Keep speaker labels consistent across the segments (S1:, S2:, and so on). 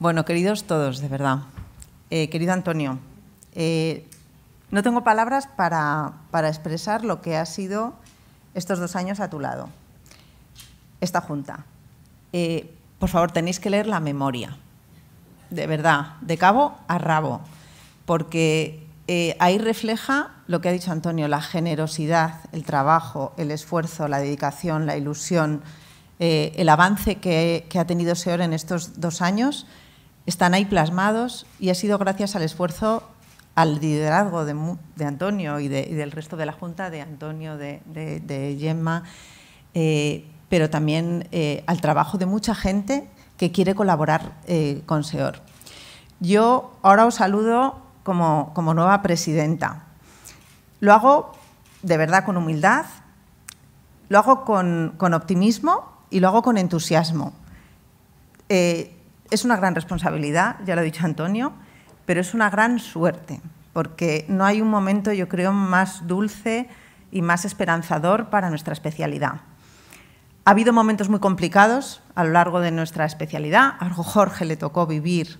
S1: Bueno, queridos todos, de verdad. Eh, querido Antonio, eh, no tengo palabras para, expresar lo que ha sido estos dos años a tu lado, esta junta. Eh, por favor, tenéis que leer la memoria, de verdad, de cabo a rabo, porque ahí refleja lo que ha dicho Antonio, la generosidad, el trabajo, el esfuerzo, la dedicación, la ilusión, el avance que, que ha tenido SEOR en estos dos años están ahí plasmados y ha sido gracias al esfuerzo, al liderazgo de, Antonio y, del resto de la Junta, de Antonio, de, Gemma, eh, pero también eh, al trabajo de mucha gente que quiere colaborar eh, con SEOR. Yo ahora os saludo como, nueva presidenta. Lo hago de verdad con humildad, lo hago con, optimismo y lo hago con entusiasmo es una gran responsabilidad, ya lo ha dicho Antonio, pero es una gran suerte, porque no hay un momento, yo creo, más dulce y más esperanzador para nuestra especialidad. Ha habido momentos muy complicados a lo largo de nuestra especialidad. A Jorge le tocó vivir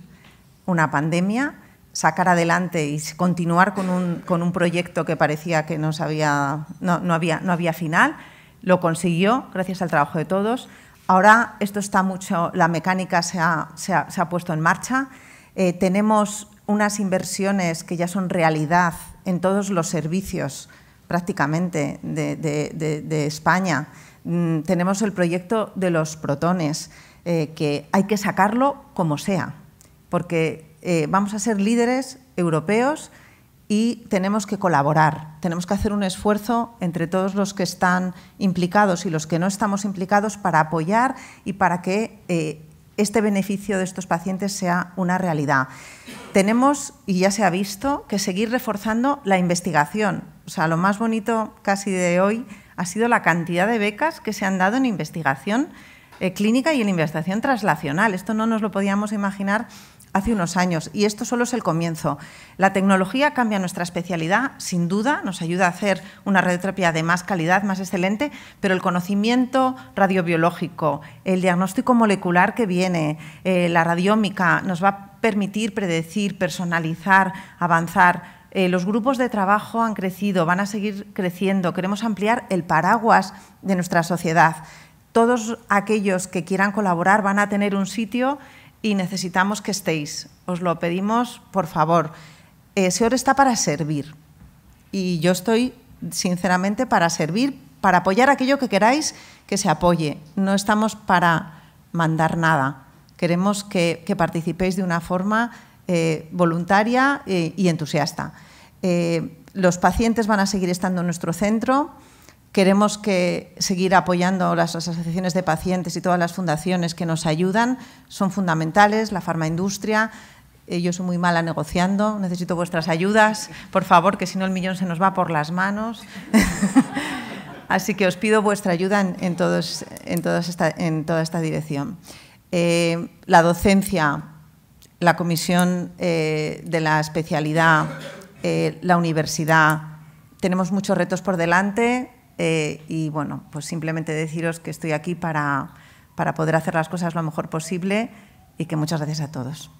S1: una pandemia, sacar adelante y continuar con un, proyecto que parecía que no había final. Lo consiguió gracias al trabajo de todos. Ahora esto está mucho, la mecánica se ha, puesto en marcha. Eh, tenemos unas inversiones que ya son realidad en todos los servicios prácticamente de, España. Mm, tenemos el proyecto de los protones, eh, que hay que sacarlo como sea, porque eh, vamos a ser líderes europeos y tenemos que colaborar, tenemos que hacer un esfuerzo entre todos los que están implicados y los que no estamos implicados para apoyar y para que eh, este beneficio de estos pacientes sea una realidad. Tenemos, y ya se ha visto, que seguir reforzando la investigación. O sea, lo más bonito casi de hoy ha sido la cantidad de becas que se han dado en investigación eh, clínica y en investigación traslacional. Esto no nos lo podíamos imaginar hace unos años y esto solo es el comienzo. La tecnología cambia nuestra especialidad, sin duda, nos ayuda a hacer una radioterapia de más calidad, más excelente, pero el conocimiento radiobiológico, el diagnóstico molecular que viene, eh, la radiómica, nos va a permitir predecir, personalizar, avanzar. Eh, los grupos de trabajo han crecido, van a seguir creciendo, queremos ampliar el paraguas de nuestra sociedad todos aquellos que quieran colaborar van a tener un sitio y necesitamos que estéis. Os lo pedimos, por favor. Eh, Seor está para servir y yo estoy, sinceramente, para servir, para apoyar aquello que queráis que se apoye. No estamos para mandar nada. Queremos que, participéis de una forma eh, voluntaria eh, y entusiasta. Eh, los pacientes van a seguir estando en nuestro centro. Queremos seguir apoyando las asociaciones de pacientes y todas las fundaciones que nos ayudan. Son fundamentales, la farmaindustria. yo soy muy mala negociando, necesito vuestras ayudas. Por favor, que si no el millón se nos va por las manos. Así que os pido vuestra ayuda en, toda esta dirección. Eh, la docencia, la comisión eh, de la especialidad, eh, la universidad, tenemos muchos retos por delante. Eh, y bueno, pues simplemente deciros que estoy aquí para, para poder hacer las cosas lo mejor posible y que muchas gracias a todos.